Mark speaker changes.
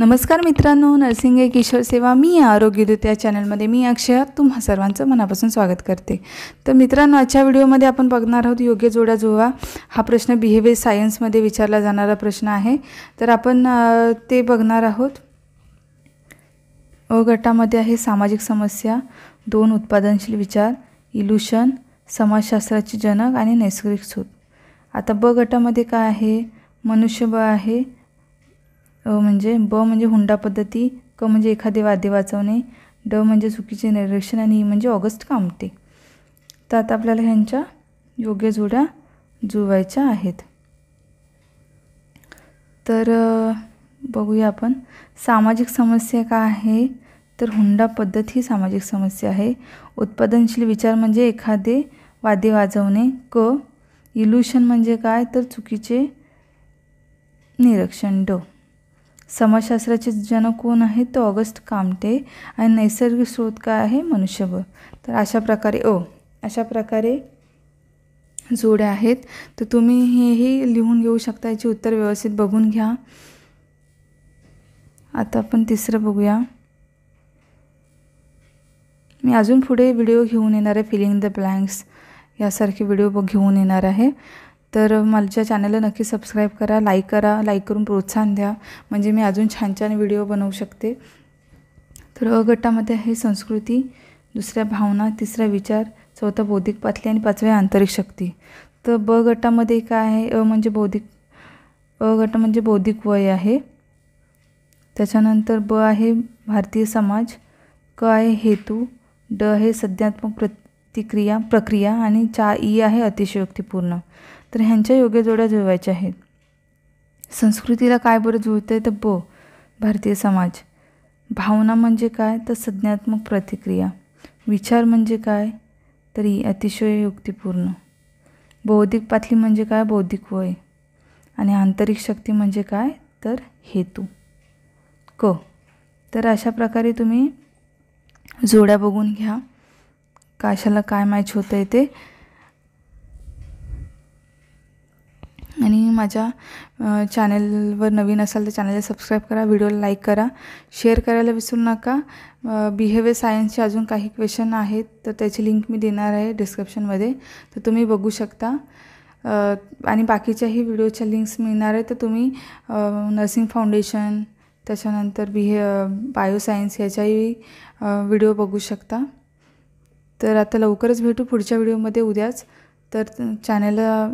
Speaker 1: नमस्कार मित्रांनो नर्सिंग किशोर सेवा मी या आरोग्यदूत या चॅनलमध्ये मी अक्षया तुम्हा सर्वांचं मनापासून स्वागत करते तर मित्रांनो आजच्या व्हिडिओमध्ये आपण बघणार आहोत योग्य जोडा जुळवा हा प्रश्न बिहेवियर सायन्समध्ये विचारला जाणारा प्रश्न आहे तर आपण ते बघणार आहोत अ गटामध्ये आहे सामाजिक समस्या दोन उत्पादनशील विचार इल्युशन समाजशास्त्राचे जनक आणि नैसर्गिक सूत आता ब गटामध्ये काय आहे मनुष्यबळ आहे म्हणजे ब म्हणजे हुंडा पद्धती क म्हणजे एखादे वादे वाचवणे ड म्हणजे चुकीचे निरीक्षण आणि ई म्हणजे ऑगस्ट कामते तर आता आपल्याला ह्यांच्या योग्य जोड्या जुळवायच्या आहेत तर बघूया आपण सामाजिक समस्या का आहे तर हुंडा पद्धत ही सामाजिक समस्या आहे उत्पादनशील विचार म्हणजे एखादे वादे वाजवणे क इल्युशन म्हणजे काय तर चुकीचे निरीक्षण ड समाजशास्त्राचे जनक कोण आहे तो ऑगस्ट कामटे आणि नैसर्गिक स्रोत काय आहे मनुष्यबळ तर अशा प्रकारे ओ अशा प्रकारे जोड्या आहेत तर तुम्ही हेही लिहून घेऊ शकता याची उत्तर व्यवस्थित बघून घ्या आता आपण तिसरं बघूया मी अजून पुढे व्हिडिओ घेऊन येणार आहे फिलिंग द ब्लँक्स यासारखे व्हिडिओ घेऊन येणार आहे तर माझ्या चॅनलला नक्की सबस्क्राईब करा लाईक करा लाईक करून प्रोत्साहन द्या म्हणजे मी अजून छान छान व्हिडिओ बनवू शकते तर अ गटामध्ये आहे संस्कृती दुसऱ्या भावना तिसरा विचार चौथा बौद्धिक पातळी आणि पाचव्या आंतरिक शक्ती तर ब गटामध्ये काय आहे अ म्हणजे बौद्धिक अ गट म्हणजे बौद्धिक वय आहे त्याच्यानंतर ब आहे भारतीय समाज क आहे हेतू ड हे सध्यात्मक प्रतिक्रिया प्रक्रिया आणि चा ई आहे अतिशयोक्तीपूर्ण तर ह्यांच्या योग्य जोड्या जुळवायच्या आहेत संस्कृतीला काय बरं आहे तर ब भारतीय समाज भावना म्हणजे काय तर संज्ञात्मक प्रतिक्रिया विचार म्हणजे काय तरी अतिशय युक्तिपूर्ण बौद्धिक पातळी म्हणजे काय बौद्धिक वय आणि आंतरिक शक्ती म्हणजे काय तर हेतू क तर अशा प्रकारे तुम्ही जोड्या बघून घ्या काशाला काय मॅच होतं आहे ते आणि माझ्या चॅनलवर नवीन असाल तर चॅनलला सबस्क्राईब करा व्हिडिओला लाईक करा शेअर करायला विसरू नका बिहेवियर सायन्सचे अजून काही क्वेश्चन आहेत तर त्याची लिंक मी देणार आहे डिस्क्रिप्शनमध्ये तर तुम्ही बघू शकता आणि बाकीच्याही व्हिडिओच्या लिंक्स मिळणार आहे तर तुम्ही नर्सिंग फाउंडेशन त्याच्यानंतर बिहे बायोसायन्स ह्याच्याही व्हिडिओ बघू शकता तर आता लवकरच भेटू पुढच्या व्हिडिओमध्ये उद्याच तर चॅनलला